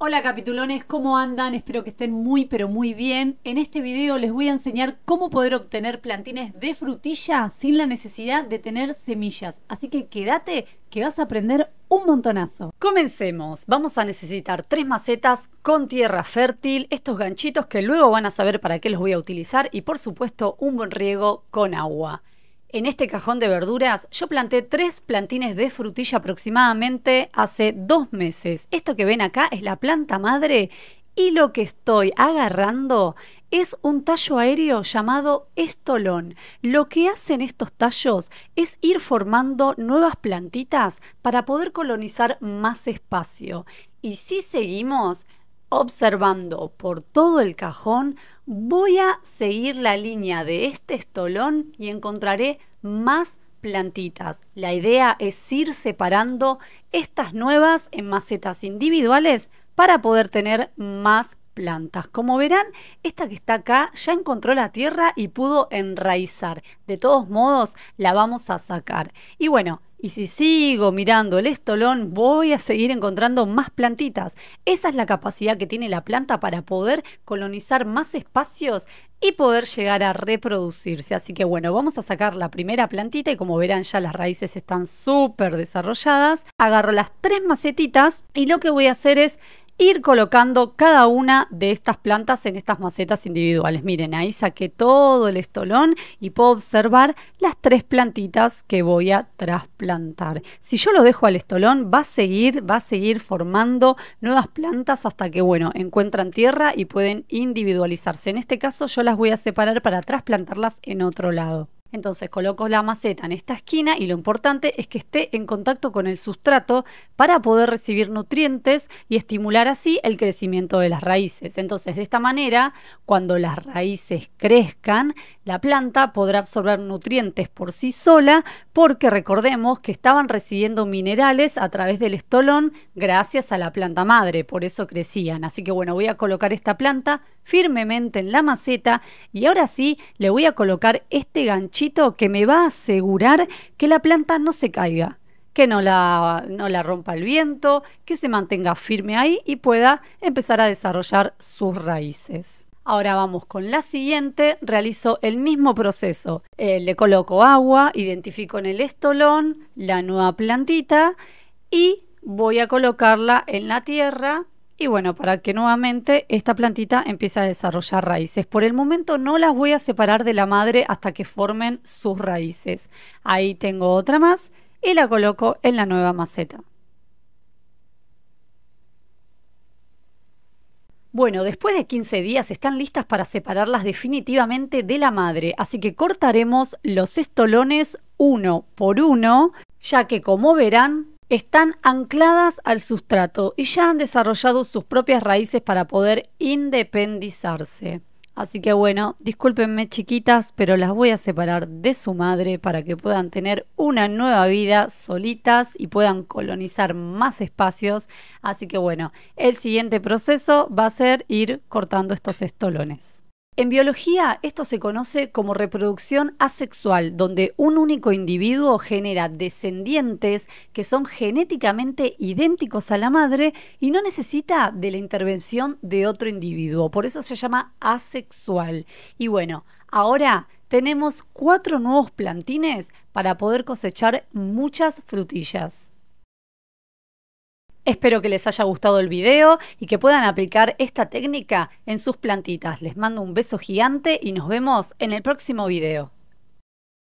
Hola capitulones, ¿cómo andan? Espero que estén muy pero muy bien. En este video les voy a enseñar cómo poder obtener plantines de frutilla sin la necesidad de tener semillas. Así que quédate que vas a aprender un montonazo. Comencemos. Vamos a necesitar tres macetas con tierra fértil, estos ganchitos que luego van a saber para qué los voy a utilizar y por supuesto un buen riego con agua. En este cajón de verduras yo planté tres plantines de frutilla aproximadamente hace dos meses. Esto que ven acá es la planta madre y lo que estoy agarrando es un tallo aéreo llamado estolón. Lo que hacen estos tallos es ir formando nuevas plantitas para poder colonizar más espacio. Y si seguimos, observando por todo el cajón, voy a seguir la línea de este estolón y encontraré más plantitas. La idea es ir separando estas nuevas en macetas individuales para poder tener más plantas. Como verán, esta que está acá ya encontró la tierra y pudo enraizar. De todos modos, la vamos a sacar. Y bueno, y si sigo mirando el estolón, voy a seguir encontrando más plantitas. Esa es la capacidad que tiene la planta para poder colonizar más espacios y poder llegar a reproducirse. Así que bueno, vamos a sacar la primera plantita y como verán ya las raíces están súper desarrolladas. Agarro las tres macetitas y lo que voy a hacer es ir colocando cada una de estas plantas en estas macetas individuales. Miren, ahí saqué todo el estolón y puedo observar las tres plantitas que voy a trasplantar. Si yo lo dejo al estolón, va a seguir, va a seguir formando nuevas plantas hasta que, bueno, encuentran tierra y pueden individualizarse. En este caso yo las voy a separar para trasplantarlas en otro lado. Entonces coloco la maceta en esta esquina y lo importante es que esté en contacto con el sustrato para poder recibir nutrientes y estimular así el crecimiento de las raíces. Entonces de esta manera, cuando las raíces crezcan, la planta podrá absorber nutrientes por sí sola porque recordemos que estaban recibiendo minerales a través del estolón gracias a la planta madre, por eso crecían. Así que bueno, voy a colocar esta planta firmemente en la maceta y ahora sí le voy a colocar este ganchito que me va a asegurar que la planta no se caiga, que no la, rompa el viento, que se mantenga firme ahí y pueda empezar a desarrollar sus raíces. Ahora vamos con la siguiente, realizo el mismo proceso. Eh, le coloco agua, identifico en el estolón la nueva plantita y voy a colocarla en la tierra y bueno, para que nuevamente esta plantita empiece a desarrollar raíces. Por el momento no las voy a separar de la madre hasta que formen sus raíces. Ahí tengo otra más y la coloco en la nueva maceta. Bueno, después de 15 días están listas para separarlas definitivamente de la madre, así que cortaremos los estolones uno por uno, ya que como verán están ancladas al sustrato y ya han desarrollado sus propias raíces para poder independizarse. Así que bueno, discúlpenme chiquitas, pero las voy a separar de su madre para que puedan tener una nueva vida solitas y puedan colonizar más espacios. Así que bueno, el siguiente proceso va a ser ir cortando estos estolones. En biología esto se conoce como reproducción asexual, donde un único individuo genera descendientes que son genéticamente idénticos a la madre y no necesita de la intervención de otro individuo. Por eso se llama asexual. Y bueno, ahora tenemos cuatro nuevos plantines para poder cosechar muchas frutillas. Espero que les haya gustado el video y que puedan aplicar esta técnica en sus plantitas. Les mando un beso gigante y nos vemos en el próximo video.